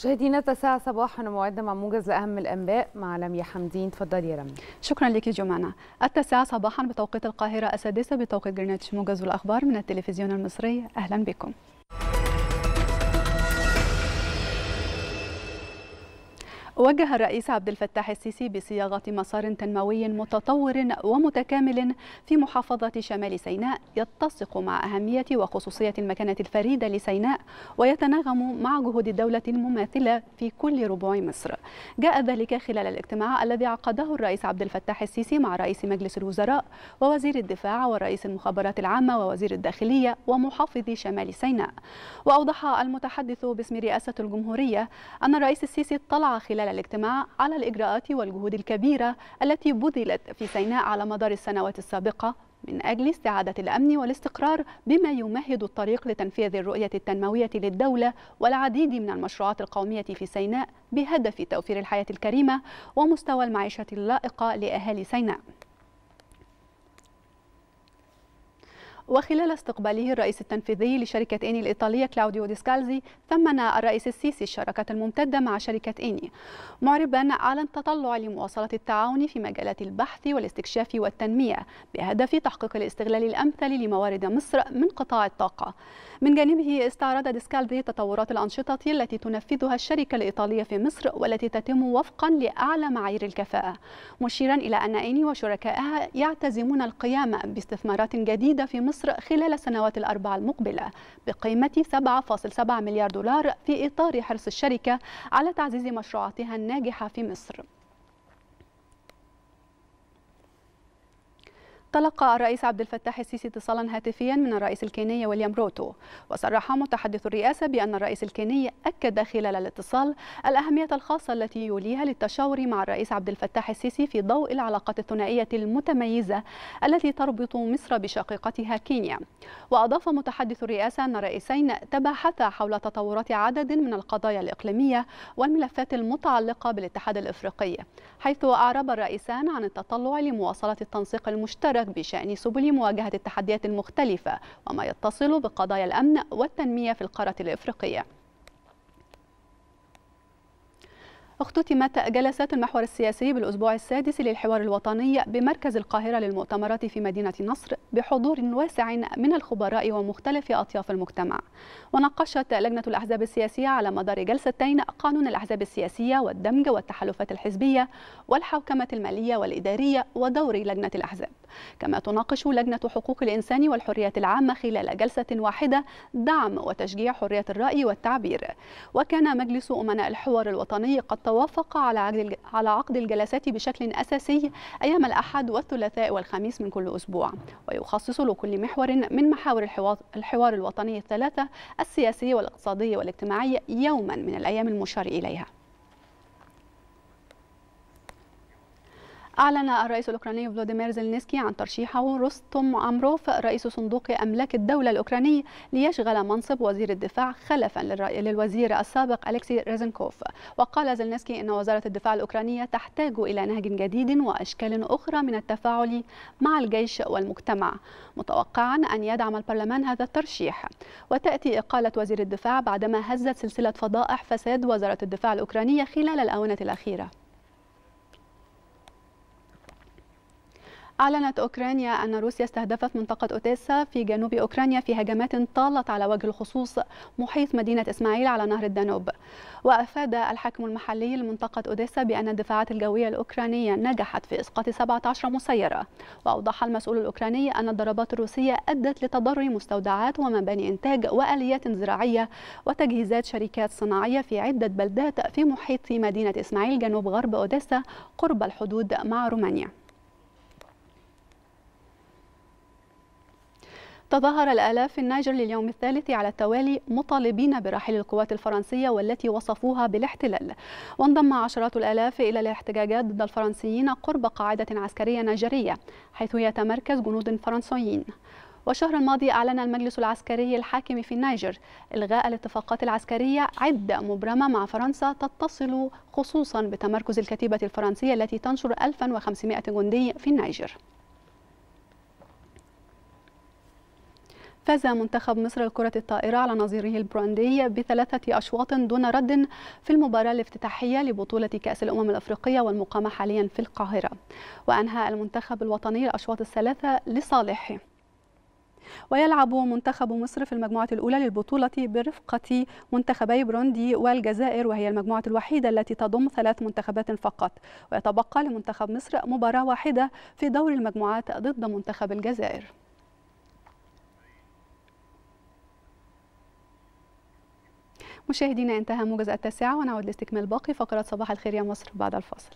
مشاهدينا تسعة صباحا وموعدنا مع موجز لأهم الأنباء مع لميا حمدين تفضلي يا لميا شكرا لك جمانة التاسعة صباحا بتوقيت القاهرة السادسة بتوقيت جرينتش موجز والأخبار من التلفزيون المصري أهلا بكم وجه الرئيس عبد الفتاح السيسي بصياغة مسار تنموي متطور ومتكامل في محافظة شمال سيناء يتسق مع أهمية وخصوصية المكانة الفريدة لسيناء ويتناغم مع جهود الدولة المماثلة في كل ربوع مصر جاء ذلك خلال الاجتماع الذي عقده الرئيس عبد الفتاح السيسي مع رئيس مجلس الوزراء ووزير الدفاع ورئيس المخابرات العامة ووزير الداخلية ومحافظ شمال سيناء وأوضح المتحدث باسم رئاسة الجمهورية أن الرئيس السيسي اطلع خلال الاجتماع على الإجراءات والجهود الكبيرة التي بذلت في سيناء على مدار السنوات السابقة من أجل استعادة الأمن والاستقرار بما يمهد الطريق لتنفيذ الرؤية التنموية للدولة والعديد من المشروعات القومية في سيناء بهدف توفير الحياة الكريمة ومستوى المعيشة اللائقة لأهالي سيناء وخلال استقباله الرئيس التنفيذي لشركة إيني الإيطالية كلاوديو ديسكالزي ثمن الرئيس السيسي الشراكة الممتدة مع شركة إيني معربا على التطلع لمواصلة التعاون في مجالات البحث والاستكشاف والتنمية بهدف تحقيق الاستغلال الأمثل لموارد مصر من قطاع الطاقة من جانبه استعرض ديسكالزي تطورات الأنشطة التي تنفذها الشركة الإيطالية في مصر والتي تتم وفقا لأعلى معايير الكفاءة مشيرا إلى أن إيني وشركائها يعتزمون القيام باستثمارات جديدة في مصر مصر خلال السنوات الأربع المقبلة بقيمة 7.7 مليار دولار في إطار حرص الشركة على تعزيز مشروعاتها الناجحة في مصر تلقى الرئيس عبد الفتاح السيسي اتصالا هاتفيا من الرئيس الكيني ويليام روتو وصرح متحدث الرئاسة بأن الرئيس الكيني أكد خلال الاتصال الأهمية الخاصة التي يوليها للتشاور مع الرئيس عبد الفتاح السيسي في ضوء العلاقات الثنائية المتميزة التي تربط مصر بشقيقتها كينيا وأضاف متحدث الرئاسة أن الرئيسين تباحثا حول تطورات عدد من القضايا الإقليمية والملفات المتعلقة بالاتحاد الإفريقي حيث أعرب الرئيسان عن التطلع لمواصلة التنسيق المشترك حضورك بشأن سبل مواجهة التحديات المختلفة وما يتصل بقضايا الأمن والتنمية في القارة الإفريقية اختتمت جلسات المحور السياسي بالأسبوع السادس للحوار الوطني بمركز القاهرة للمؤتمرات في مدينة نصر بحضور واسع من الخبراء ومختلف أطياف المجتمع وناقشت لجنة الأحزاب السياسية على مدار جلستين قانون الأحزاب السياسية والدمج والتحالفات الحزبية والحوكمة المالية والإدارية ودور لجنة الأحزاب كما تناقش لجنة حقوق الإنسان والحريات العامة خلال جلسة واحدة دعم وتشجيع حرية الرأي والتعبير وكان مجلس أمناء الحوار الوطني قد توافق على عقد الجلسات بشكل أساسي أيام الأحد والثلاثاء والخميس من كل أسبوع ويخصص لكل محور من محاور الحوار الوطني الثلاثة السياسي والاقتصادي والاجتماعي يوما من الأيام المشار إليها أعلن الرئيس الأوكراني فلوديمير زلنسكي عن ترشيحه رستم عمروف رئيس صندوق أملاك الدولة الأوكراني ليشغل منصب وزير الدفاع خلفا للوزير السابق أليكسي ريزنكوف وقال زلنسكي أن وزارة الدفاع الأوكرانية تحتاج إلى نهج جديد وأشكال أخرى من التفاعل مع الجيش والمجتمع متوقعا أن يدعم البرلمان هذا الترشيح وتأتي إقالة وزير الدفاع بعدما هزت سلسلة فضائح فساد وزارة الدفاع الأوكرانية خلال الآونة الأخيرة أعلنت أوكرانيا أن روسيا استهدفت منطقة أوديسا في جنوب أوكرانيا في هجمات طالت على وجه الخصوص محيط مدينة إسماعيل على نهر الدانوب وأفاد الحاكم المحلي لمنطقة أوديسا بأن الدفاعات الجوية الأوكرانية نجحت في إسقاط 17 مسيرة وأوضح المسؤول الأوكراني أن الضربات الروسية أدت لتضرر مستودعات ومباني إنتاج وآليات زراعية وتجهيزات شركات صناعية في عدة بلدات في محيط مدينة إسماعيل جنوب غرب أوديسا قرب الحدود مع رومانيا تظاهر الآلاف في النيجر لليوم الثالث على التوالي مطالبين برحيل القوات الفرنسية والتي وصفوها بالاحتلال وانضم عشرات الآلاف إلى الاحتجاجات ضد الفرنسيين قرب قاعدة عسكرية نيجرية حيث يتمركز جنود فرنسيين والشهر الماضي أعلن المجلس العسكري الحاكم في النيجر إلغاء الاتفاقات العسكرية عدة مبرمة مع فرنسا تتصل خصوصا بتمركز الكتيبة الفرنسية التي تنشر 1500 جندي في النيجر فاز منتخب مصر لكرة الطائرة على نظيره البروندي بثلاثة أشواط دون رد في المباراة الافتتاحية لبطولة كأس الأمم الأفريقية والمقامة حاليا في القاهرة وأنهى المنتخب الوطني الأشواط الثلاثة لصالحه ويلعب منتخب مصر في المجموعة الأولى للبطولة برفقة منتخبي بروندي والجزائر وهي المجموعة الوحيدة التي تضم ثلاث منتخبات فقط ويتبقى لمنتخب مصر مباراة واحدة في دور المجموعات ضد منتخب الجزائر مشاهدينا انتهى موجز التاسعة ونعود لاستكمال باقي فقرات صباح الخير يا مصر بعد الفاصل